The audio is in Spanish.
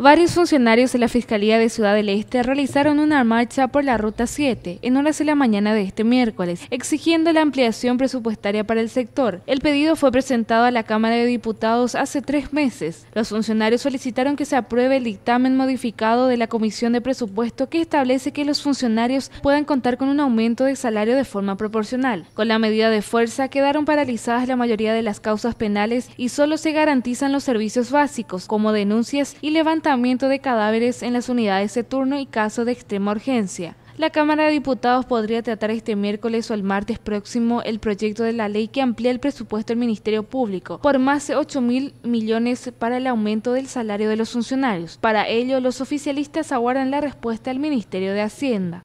Varios funcionarios de la Fiscalía de Ciudad del Este realizaron una marcha por la Ruta 7 en horas de la mañana de este miércoles, exigiendo la ampliación presupuestaria para el sector. El pedido fue presentado a la Cámara de Diputados hace tres meses. Los funcionarios solicitaron que se apruebe el dictamen modificado de la Comisión de Presupuesto que establece que los funcionarios puedan contar con un aumento de salario de forma proporcional. Con la medida de fuerza quedaron paralizadas la mayoría de las causas penales y solo se garantizan los servicios básicos, como denuncias y levantamientos de cadáveres en las unidades de turno y caso de extrema urgencia. La Cámara de Diputados podría tratar este miércoles o el martes próximo el proyecto de la ley que amplía el presupuesto del Ministerio Público por más de 8 mil millones para el aumento del salario de los funcionarios. Para ello, los oficialistas aguardan la respuesta del Ministerio de Hacienda.